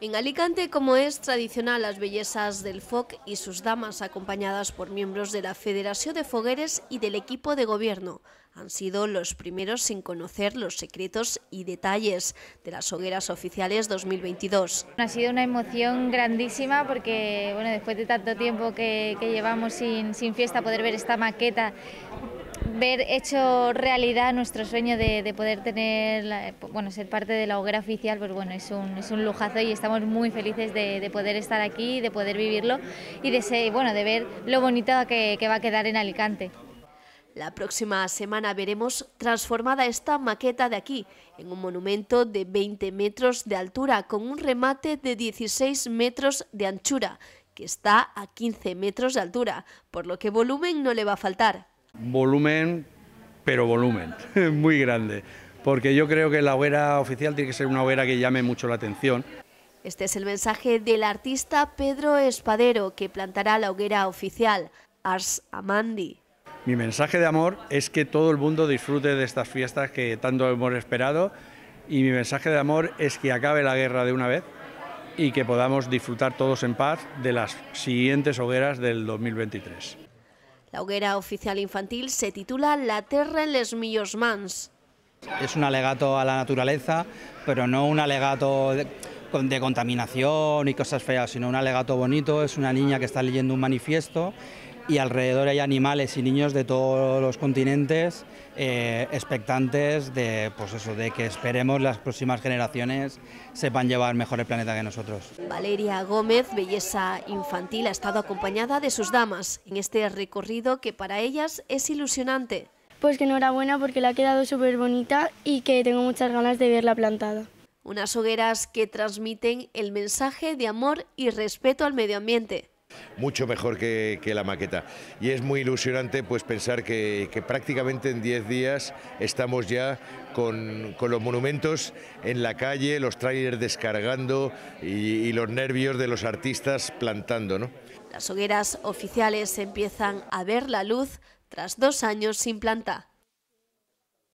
En Alicante, como es tradicional, las bellezas del FOC y sus damas, acompañadas por miembros de la Federación de Fogueres y del equipo de gobierno, han sido los primeros en conocer los secretos y detalles de las hogueras oficiales 2022. Ha sido una emoción grandísima porque, bueno, después de tanto tiempo que, llevamos sin, sin fiesta, poder ver esta maqueta ver hecho realidad nuestro sueño de, poder tener, bueno, ser parte de la hoguera oficial, pues bueno, es un, es un lujazo y estamos muy felices de, poder estar aquí, de poder vivirlo y de, bueno, de ver lo bonito que, que va a quedar en Alicante. La próxima semana veremos transformada esta maqueta de aquí en un monumento de 20 metros de altura con un remate de 16 metros de anchura, que está a 15 metros de altura, por lo que volumen no le va a faltar volumen, pero volumen, muy grande, porque yo creo que la hoguera oficial tiene que ser una hoguera que llame mucho la atención. Este es el mensaje del artista Pedro Espadero, que plantará la hoguera oficial, Ars Amandi. Mi mensaje de amor es que todo el mundo disfrute de estas fiestas que tanto hemos esperado y mi mensaje de amor es que acabe la guerra de una vez y que podamos disfrutar todos en paz de las siguientes hogueras del 2023. La hoguera oficial infantil se titula La Terra en les Millos Mans. Es un alegato a la naturaleza, pero no un alegato de, de contaminación y cosas feas, sino un alegato bonito. Es una niña que está leyendo un manifiesto y alrededor hay animales y niños de todos los continentes eh, expectantes de, pues eso, de que esperemos las próximas generaciones sepan llevar mejor el planeta que nosotros. Valeria Gómez, belleza infantil, ha estado acompañada de sus damas en este recorrido que para ellas es ilusionante. Pues que enhorabuena porque la ha quedado súper bonita y que tengo muchas ganas de verla plantada. Unas hogueras que transmiten el mensaje de amor y respeto al medio ambiente mucho mejor que, la maqueta. Y es muy ilusionante pues pensar que, prácticamente en 10 días estamos ya con, los monumentos en la calle, los trailers descargando y, y los nervios de los artistas plantando. ¿no? Las hogueras oficiales empiezan a ver la luz tras dos años sin planta.